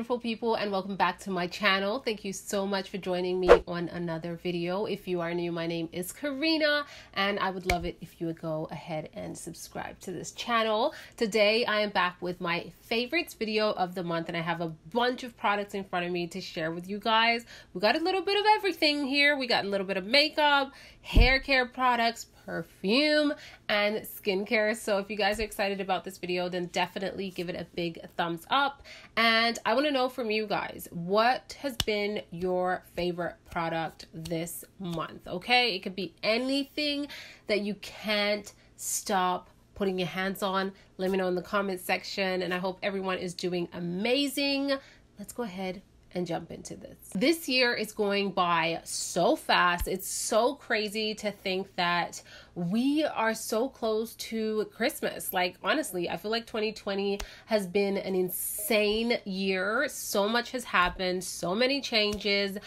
beautiful people and welcome back to my channel. Thank you so much for joining me on another video. If you are new, my name is Karina and I would love it if you would go ahead and subscribe to this channel. Today I am back with my favorites video of the month and I have a bunch of products in front of me to share with you guys. We got a little bit of everything here. We got a little bit of makeup, hair care products, perfume and skincare. So if you guys are excited about this video, then definitely give it a big thumbs up. And I want to know from you guys, what has been your favorite product this month? Okay, it could be anything that you can't stop putting your hands on. Let me know in the comment section. And I hope everyone is doing amazing. Let's go ahead and jump into this. This year is going by so fast. It's so crazy to think that we are so close to Christmas. Like, honestly, I feel like 2020 has been an insane year. So much has happened, so many changes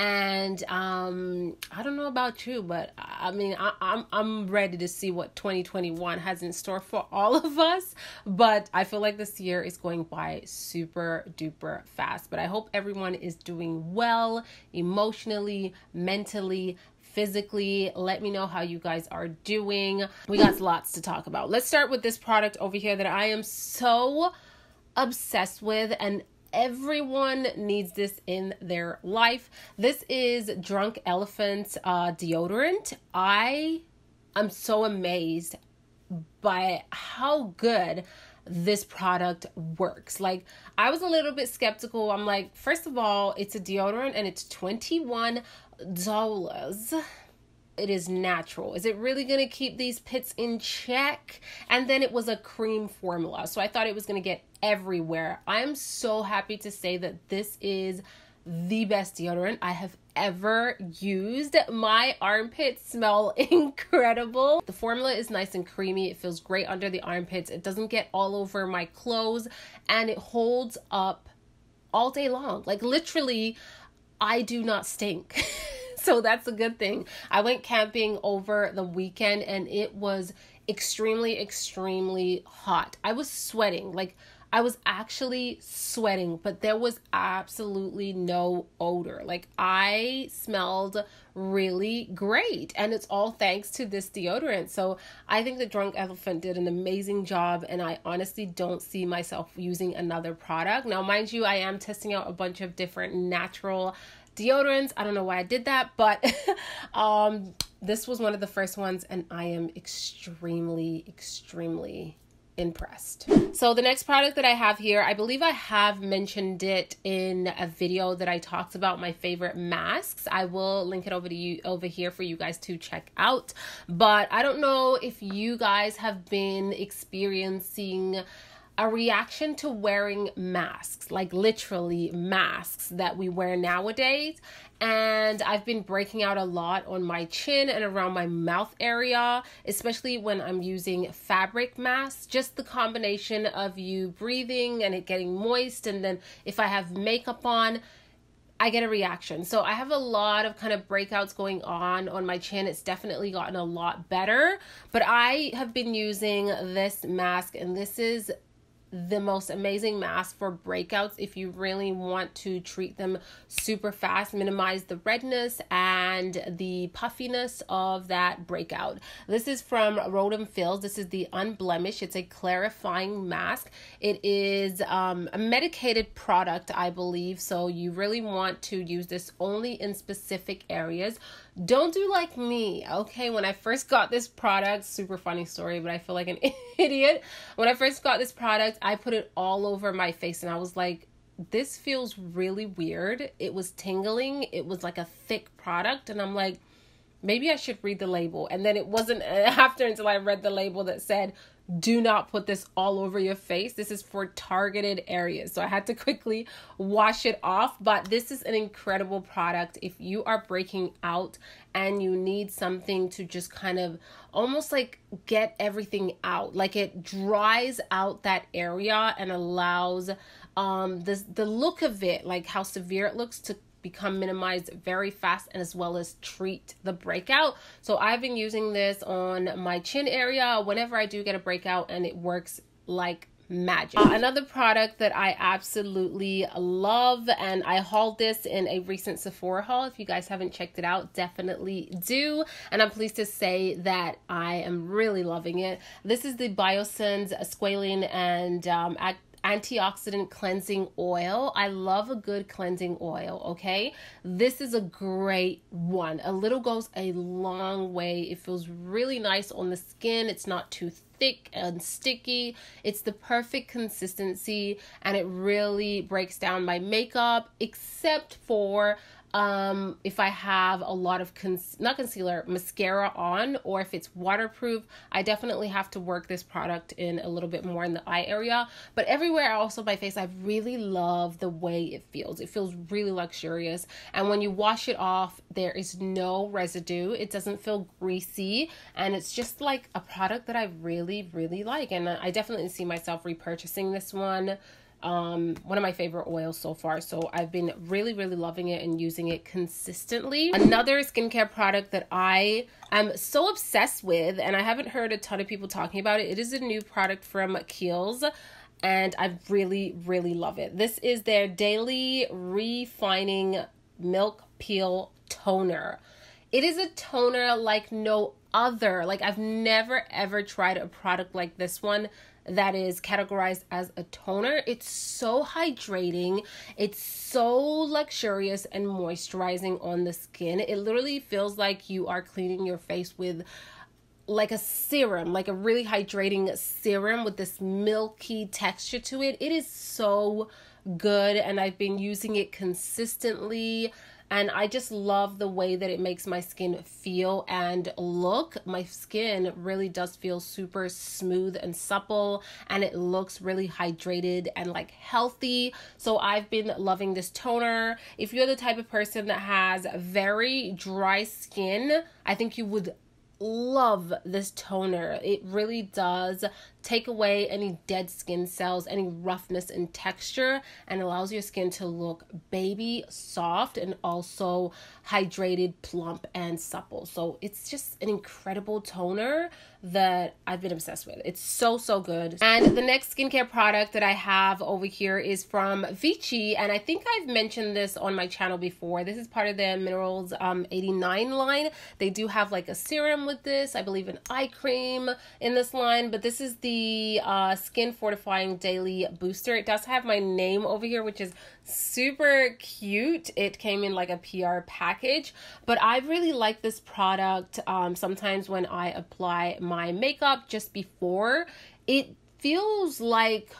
and um, I don't know about you, but I mean, I, I'm, I'm ready to see what 2021 has in store for all of us. But I feel like this year is going by super duper fast. But I hope everyone is doing well emotionally, mentally. Physically, let me know how you guys are doing. We got lots to talk about. Let's start with this product over here that I am so obsessed with and Everyone needs this in their life. This is Drunk Elephant uh, deodorant. I am so amazed by how good this product works. Like, I was a little bit skeptical. I'm like, first of all, it's a deodorant and it's $21 it is natural? Is it really going to keep these pits in check? And then it was a cream formula. So I thought it was going to get everywhere. I'm so happy to say that this is the best deodorant I have ever used. My armpits smell incredible. The formula is nice and creamy. It feels great under the armpits. It doesn't get all over my clothes and it holds up all day long. Like literally, I do not stink. so that's a good thing. I went camping over the weekend and it was extremely, extremely hot. I was sweating. Like, I was actually sweating, but there was absolutely no odor. Like, I smelled really great. And it's all thanks to this deodorant. So I think the Drunk Elephant did an amazing job. And I honestly don't see myself using another product. Now, mind you, I am testing out a bunch of different natural deodorants. I don't know why I did that, but um, this was one of the first ones, and I am extremely, extremely impressed. So the next product that I have here, I believe I have mentioned it in a video that I talked about my favorite masks. I will link it over to you over here for you guys to check out. But I don't know if you guys have been experiencing a reaction to wearing masks, like literally masks that we wear nowadays. And I've been breaking out a lot on my chin and around my mouth area, especially when I'm using fabric masks. Just the combination of you breathing and it getting moist, and then if I have makeup on, I get a reaction. So I have a lot of kind of breakouts going on on my chin. It's definitely gotten a lot better, but I have been using this mask and this is the most amazing mask for breakouts if you really want to treat them super fast, minimize the redness and the puffiness of that breakout. This is from Rodham Fields. This is the Unblemished. It's a clarifying mask. It is um, a medicated product, I believe, so you really want to use this only in specific areas. Don't do like me, okay? When I first got this product, super funny story, but I feel like an idiot. When I first got this product, I put it all over my face and I was like, this feels really weird. It was tingling, it was like a thick product, and I'm like, maybe I should read the label. And then it wasn't after until I read the label that said do not put this all over your face. This is for targeted areas. So I had to quickly wash it off, but this is an incredible product. If you are breaking out and you need something to just kind of almost like get everything out, like it dries out that area and allows um the look of it, like how severe it looks to become minimized very fast and as well as treat the breakout. So I've been using this on my chin area whenever I do get a breakout and it works like magic. Uh, another product that I absolutely love and I hauled this in a recent Sephora haul. If you guys haven't checked it out, definitely do. And I'm pleased to say that I am really loving it. This is the Biosense Squalene and um, Act antioxidant cleansing oil. I love a good cleansing oil, okay? This is a great one. A little goes a long way. It feels really nice on the skin. It's not too thick and sticky. It's the perfect consistency and it really breaks down my makeup except for um, if I have a lot of con- not concealer mascara on or if it's waterproof I definitely have to work this product in a little bit more in the eye area but everywhere else on my face I really love the way it feels it feels really luxurious and when you wash it off there is no residue it doesn't feel greasy and it's just like a product that I really really like and I definitely see myself repurchasing this one um, one of my favorite oils so far. So I've been really, really loving it and using it consistently. Another skincare product that I am so obsessed with, and I haven't heard a ton of people talking about it, it is a new product from Kiehl's and I really, really love it. This is their daily refining milk peel toner. It is a toner like no other. Like I've never ever tried a product like this one that is categorized as a toner. It's so hydrating, it's so luxurious and moisturizing on the skin. It literally feels like you are cleaning your face with like a serum, like a really hydrating serum with this milky texture to it. It is so good and I've been using it consistently and I just love the way that it makes my skin feel and look. My skin really does feel super smooth and supple and it looks really hydrated and like healthy. So I've been loving this toner. If you're the type of person that has very dry skin, I think you would love this toner. It really does take away any dead skin cells, any roughness and texture, and allows your skin to look baby soft and also hydrated, plump, and supple. So it's just an incredible toner that I've been obsessed with. It's so, so good. And the next skincare product that I have over here is from Vichy, and I think I've mentioned this on my channel before. This is part of their Minerals um, 89 line. They do have like a serum with this, I believe an eye cream in this line, but this is the the uh, Skin Fortifying Daily Booster. It does have my name over here, which is super cute. It came in like a PR package, but I really like this product um, sometimes when I apply my makeup just before. It feels like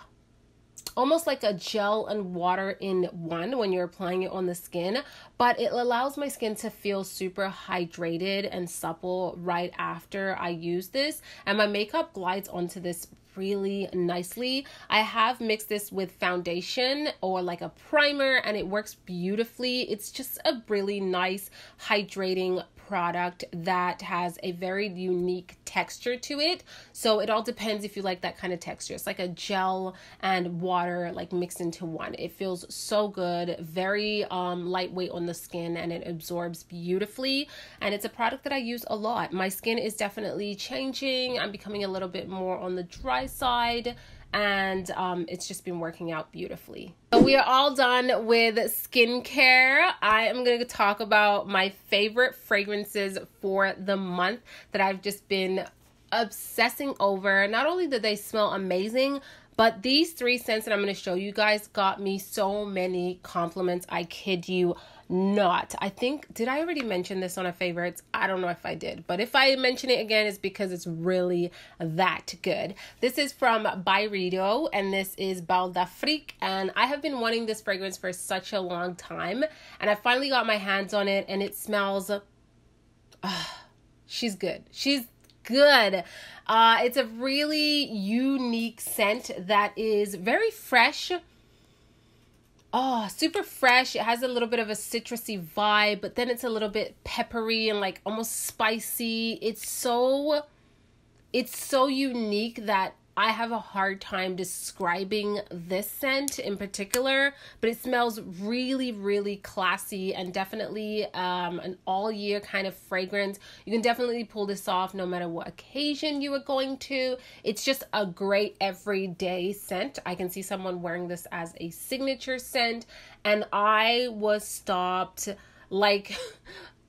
almost like a gel and water in one when you're applying it on the skin, but it allows my skin to feel super hydrated and supple right after I use this. And my makeup glides onto this really nicely. I have mixed this with foundation or like a primer and it works beautifully. It's just a really nice hydrating product that has a very unique texture to it. So it all depends if you like that kind of texture. It's like a gel and water like mixed into one. It feels so good, very um, lightweight on the skin and it absorbs beautifully. And it's a product that I use a lot. My skin is definitely changing. I'm becoming a little bit more on the dry side and um, it's just been working out beautifully. So we are all done with skincare. I am going to talk about my favorite fragrances for the month that I've just been obsessing over. Not only do they smell amazing, but these three scents that I'm going to show you guys got me so many compliments. I kid you not. I think, did I already mention this on a favorites? I don't know if I did, but if I mention it again, it's because it's really that good. This is from Byredo and this is Baldafric. And I have been wanting this fragrance for such a long time. And I finally got my hands on it and it smells. Uh, she's good. She's good. Uh, it's a really unique scent that is very fresh oh, super fresh. It has a little bit of a citrusy vibe, but then it's a little bit peppery and like almost spicy. It's so it's so unique that I have a hard time describing this scent in particular, but it smells really, really classy and definitely um, an all year kind of fragrance. You can definitely pull this off no matter what occasion you are going to. It's just a great everyday scent. I can see someone wearing this as a signature scent, and I was stopped like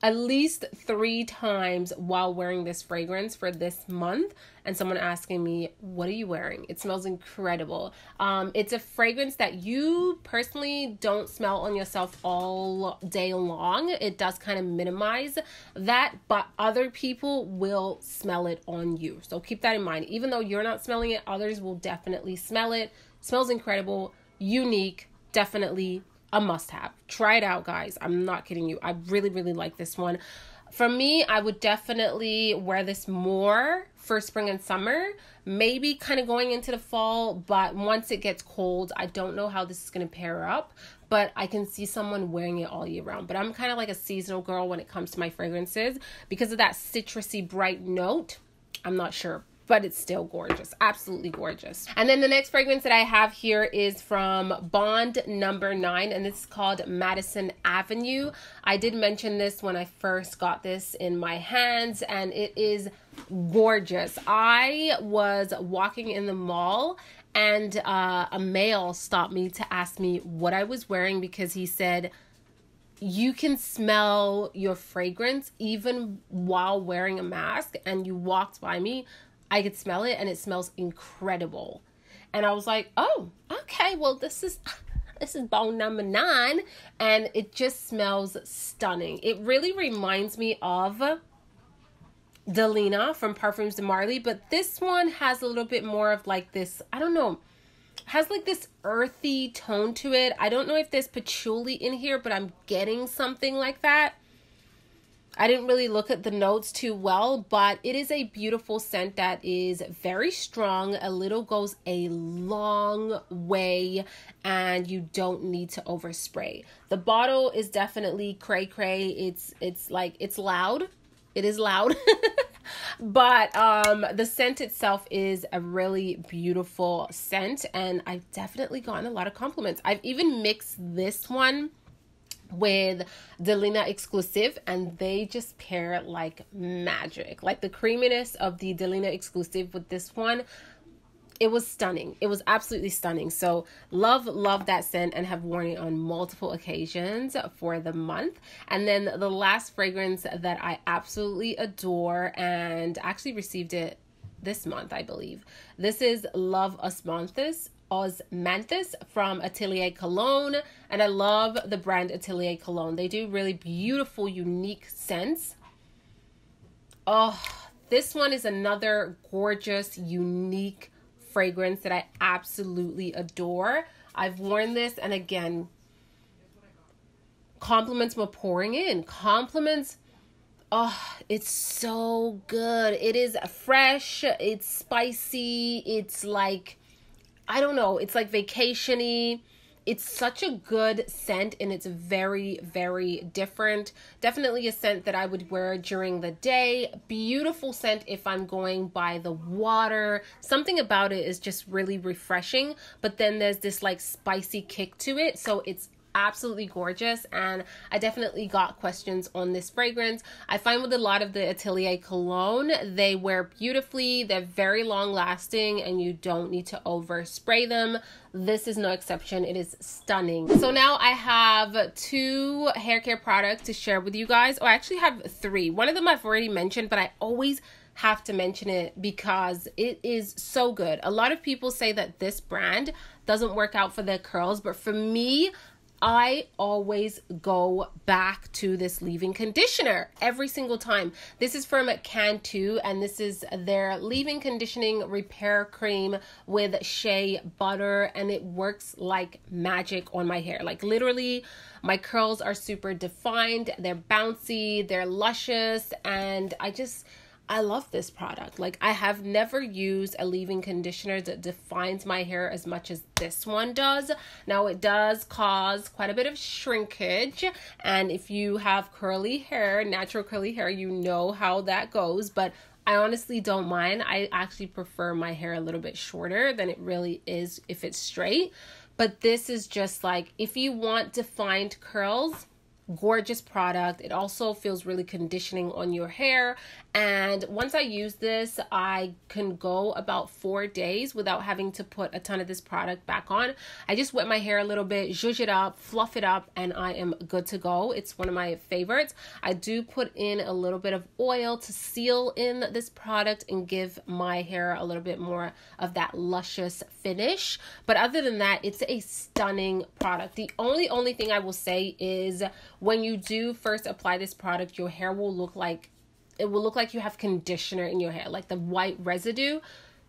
at least three times while wearing this fragrance for this month and someone asking me what are you wearing it smells incredible um, it's a fragrance that you personally don't smell on yourself all day long it does kind of minimize that but other people will smell it on you so keep that in mind even though you're not smelling it others will definitely smell it, it smells incredible unique definitely a must have. Try it out, guys. I'm not kidding you. I really, really like this one. For me, I would definitely wear this more for spring and summer, maybe kind of going into the fall, but once it gets cold, I don't know how this is going to pair up, but I can see someone wearing it all year round. But I'm kind of like a seasonal girl when it comes to my fragrances because of that citrusy bright note. I'm not sure, but it's still gorgeous. Absolutely gorgeous. And then the next fragrance that I have here is from Bond number nine, and this is called Madison Avenue. I did mention this when I first got this in my hands, and it is gorgeous. I was walking in the mall and uh, a male stopped me to ask me what I was wearing because he said, you can smell your fragrance even while wearing a mask and you walked by me I could smell it and it smells incredible. And I was like, oh, okay, well, this is. This is bone number nine, and it just smells stunning. It really reminds me of Delina from Parfums de Marley, but this one has a little bit more of like this, I don't know, has like this earthy tone to it. I don't know if there's patchouli in here, but I'm getting something like that. I didn't really look at the notes too well, but it is a beautiful scent that is very strong. A little goes a long way, and you don't need to overspray. The bottle is definitely cray cray. It's it's like it's loud. It is loud. but um the scent itself is a really beautiful scent and I've definitely gotten a lot of compliments. I've even mixed this one with Delina Exclusive and they just pair like magic. Like the creaminess of the Delina Exclusive with this one, it was stunning. It was absolutely stunning. So love, love that scent and have worn it on multiple occasions for the month. And then the last fragrance that I absolutely adore and actually received it this month, I believe. This is Love Osmanthus Osmanthus from Atelier Cologne. And I love the brand Atelier Cologne. They do really beautiful, unique scents. Oh, this one is another gorgeous, unique fragrance that I absolutely adore. I've worn this, and again, compliments were pouring in. Compliments Oh, it's so good. It is fresh, it's spicy, it's like I don't know, it's like vacationy. It's such a good scent and it's very, very different. Definitely a scent that I would wear during the day. Beautiful scent if I'm going by the water. Something about it is just really refreshing, but then there's this like spicy kick to it. So it's absolutely gorgeous and I definitely got questions on this fragrance. I find with a lot of the Atelier cologne, they wear beautifully, they're very long lasting and you don't need to over-spray them. This is no exception. It is stunning. So now I have two hair care products to share with you guys. oh, I actually have three. One of them I've already mentioned, but I always have to mention it because it is so good. A lot of people say that this brand doesn't work out for their curls, but for me, I always go back to this leave-in conditioner every single time. This is from Cantu and this is their leave-in conditioning repair cream with shea butter and it works like magic on my hair. Like literally my curls are super defined, they're bouncy, they're luscious and I just I love this product. Like, I have never used a leave in conditioner that defines my hair as much as this one does. Now, it does cause quite a bit of shrinkage. And if you have curly hair, natural curly hair, you know how that goes. But I honestly don't mind. I actually prefer my hair a little bit shorter than it really is if it's straight. But this is just like if you want defined curls, gorgeous product. It also feels really conditioning on your hair and once I use this, I can go about four days without having to put a ton of this product back on. I just wet my hair a little bit, zhuzh it up, fluff it up, and I am good to go. It's one of my favorites. I do put in a little bit of oil to seal in this product and give my hair a little bit more of that luscious finish. But other than that, it's a stunning product. The only, only thing I will say is when you do first apply this product, your hair will look like it will look like you have conditioner in your hair, like the white residue.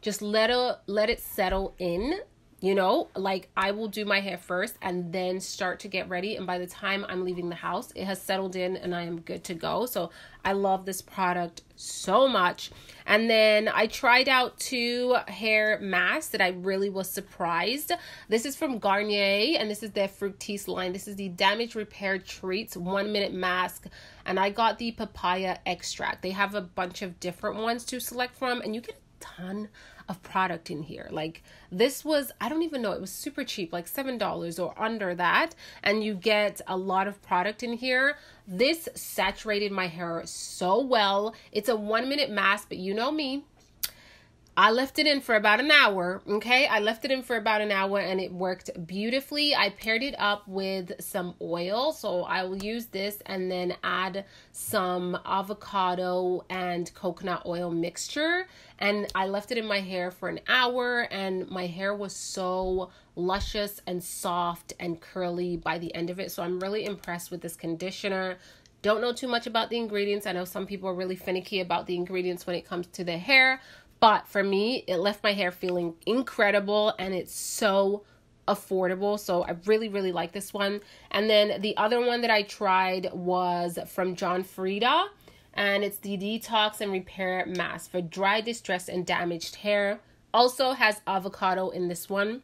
Just let it let it settle in you know, like I will do my hair first and then start to get ready. And by the time I'm leaving the house, it has settled in and I am good to go. So I love this product so much. And then I tried out two hair masks that I really was surprised. This is from Garnier and this is their Fructis line. This is the Damage Repair Treats One Minute Mask. And I got the papaya extract. They have a bunch of different ones to select from and you get a ton of product in here. Like this was, I don't even know, it was super cheap, like $7 or under that. And you get a lot of product in here. This saturated my hair so well. It's a one minute mask, but you know me, I left it in for about an hour, okay? I left it in for about an hour and it worked beautifully. I paired it up with some oil, so I will use this and then add some avocado and coconut oil mixture. And I left it in my hair for an hour and my hair was so luscious and soft and curly by the end of it. So I'm really impressed with this conditioner. Don't know too much about the ingredients. I know some people are really finicky about the ingredients when it comes to their hair, but for me, it left my hair feeling incredible and it's so affordable. So I really, really like this one. And then the other one that I tried was from John Frieda. And it's the Detox and Repair Mask for dry, distressed, and damaged hair. Also has avocado in this one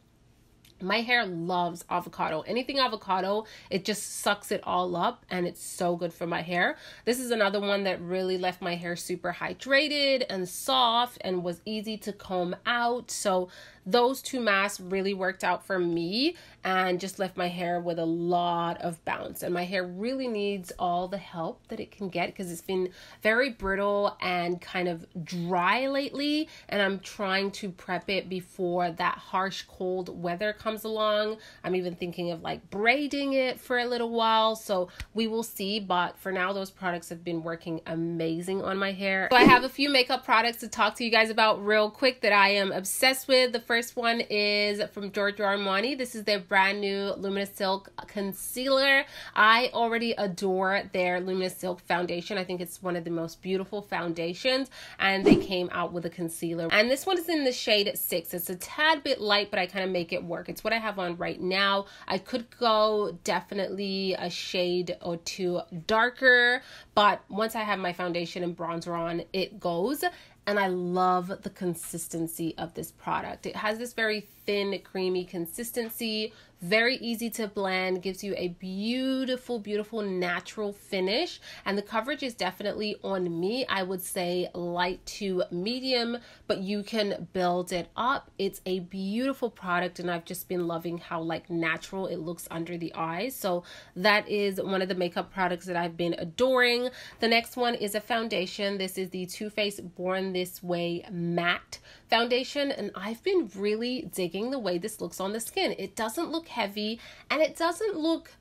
my hair loves avocado. Anything avocado, it just sucks it all up and it's so good for my hair. This is another one that really left my hair super hydrated and soft and was easy to comb out. So those two masks really worked out for me and just left my hair with a lot of bounce. And my hair really needs all the help that it can get because it's been very brittle and kind of dry lately. And I'm trying to prep it before that harsh cold weather comes along. I'm even thinking of like braiding it for a little while. So we will see. But for now, those products have been working amazing on my hair. So I have a few makeup products to talk to you guys about real quick that I am obsessed with. The first first one is from Giorgio Armani. This is their brand new Luminous Silk Concealer. I already adore their Luminous Silk foundation. I think it's one of the most beautiful foundations. And they came out with a concealer. And this one is in the shade 6. It's a tad bit light, but I kind of make it work. It's what I have on right now. I could go definitely a shade or two darker. But once I have my foundation and bronzer on, it goes and I love the consistency of this product. It has this very thin, creamy consistency, very easy to blend, gives you a beautiful, beautiful natural finish. And the coverage is definitely on me. I would say light to medium, but you can build it up. It's a beautiful product and I've just been loving how like natural it looks under the eyes. So that is one of the makeup products that I've been adoring. The next one is a foundation. This is the Too Faced Born This Way Matte foundation and I've been really digging the way this looks on the skin. It doesn't look heavy and it doesn't look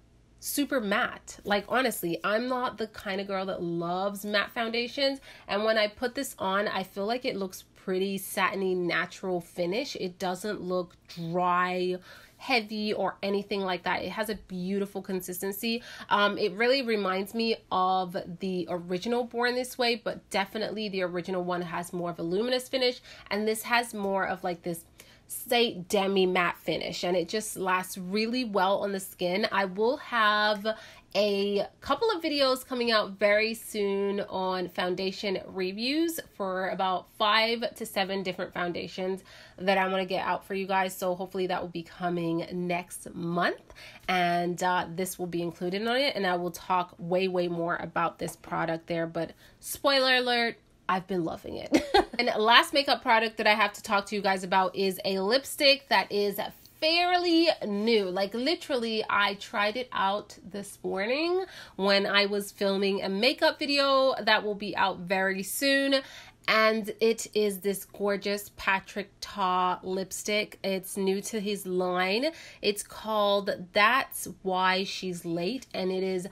super matte. Like honestly, I'm not the kind of girl that loves matte foundations and when I put this on, I feel like it looks pretty satiny natural finish. It doesn't look dry heavy or anything like that. It has a beautiful consistency. Um, it really reminds me of the original Born This Way, but definitely the original one has more of a luminous finish, and this has more of like this State Demi Matte Finish, and it just lasts really well on the skin. I will have a couple of videos coming out very soon on foundation reviews for about five to seven different foundations that I want to get out for you guys. So hopefully that will be coming next month and uh, this will be included on it. And I will talk way, way more about this product there. But spoiler alert, I've been loving it. and last makeup product that I have to talk to you guys about is a lipstick that is fairly new. Like literally, I tried it out this morning when I was filming a makeup video that will be out very soon. And it is this gorgeous Patrick Ta lipstick. It's new to his line. It's called That's Why She's Late. And it is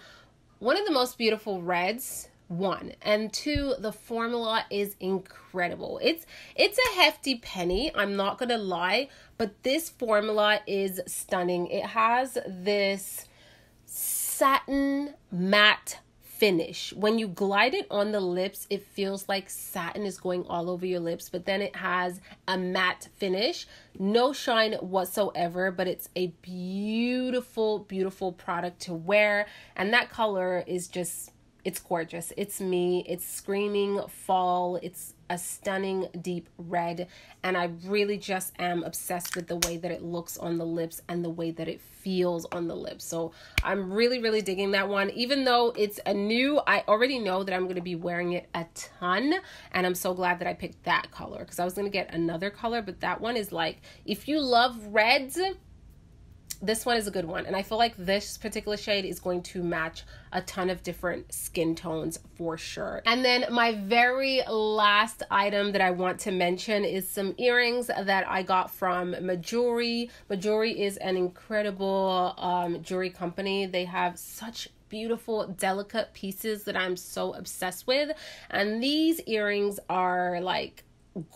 one of the most beautiful reds one and two the formula is incredible it's it's a hefty penny i'm not gonna lie but this formula is stunning it has this satin matte finish when you glide it on the lips it feels like satin is going all over your lips but then it has a matte finish no shine whatsoever but it's a beautiful beautiful product to wear and that color is just it's gorgeous. It's me. It's screaming fall. It's a stunning deep red. And I really just am obsessed with the way that it looks on the lips and the way that it feels on the lips. So I'm really, really digging that one. Even though it's a new, I already know that I'm going to be wearing it a ton. And I'm so glad that I picked that color because I was going to get another color. But that one is like, if you love reds, this one is a good one and i feel like this particular shade is going to match a ton of different skin tones for sure and then my very last item that i want to mention is some earrings that i got from majori majori is an incredible um, jewelry company they have such beautiful delicate pieces that i'm so obsessed with and these earrings are like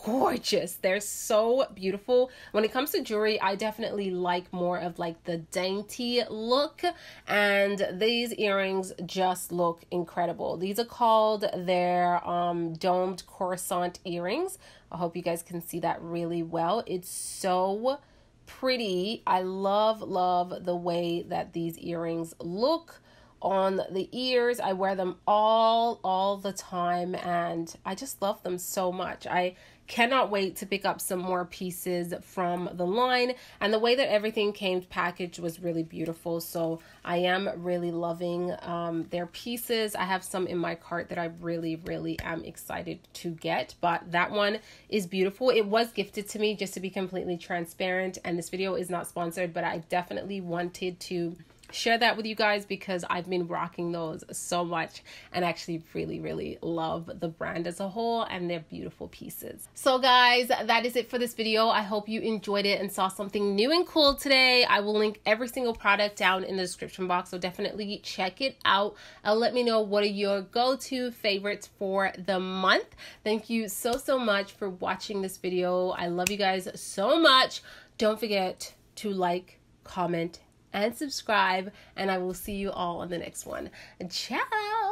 gorgeous. They're so beautiful. When it comes to jewelry, I definitely like more of like the dainty look and these earrings just look incredible. These are called their um domed croissant earrings. I hope you guys can see that really well. It's so pretty. I love love the way that these earrings look on the ears. I wear them all all the time and I just love them so much. I Cannot wait to pick up some more pieces from the line. And the way that everything came packaged was really beautiful. So I am really loving um, their pieces. I have some in my cart that I really, really am excited to get. But that one is beautiful. It was gifted to me just to be completely transparent. And this video is not sponsored, but I definitely wanted to share that with you guys because I've been rocking those so much and actually really, really love the brand as a whole and their beautiful pieces. So guys, that is it for this video. I hope you enjoyed it and saw something new and cool today. I will link every single product down in the description box, so definitely check it out. and uh, let me know what are your go-to favorites for the month. Thank you so, so much for watching this video. I love you guys so much. Don't forget to like, comment, and subscribe. And I will see you all on the next one. Ciao!